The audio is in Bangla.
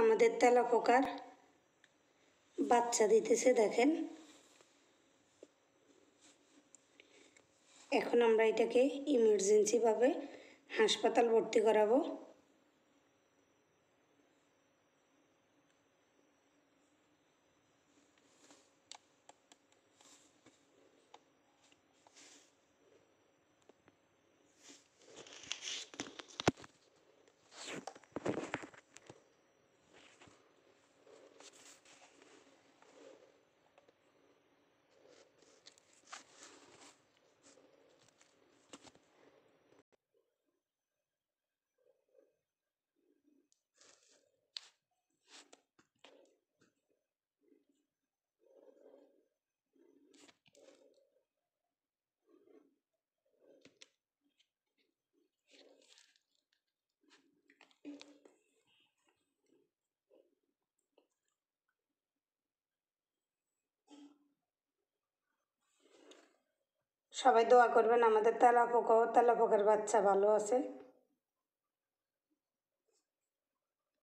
আমাদের তেলা পোকার বাচ্চা দিতেছে দেখেন এখন আমরা এটাকে ইমার্জেন্সিভাবে হাসপাতাল ভর্তি করাবো সবাই দোয়া করবেন আমাদের তেলাপোকা ও তেলাপোকার বাচ্চা ভালো আছে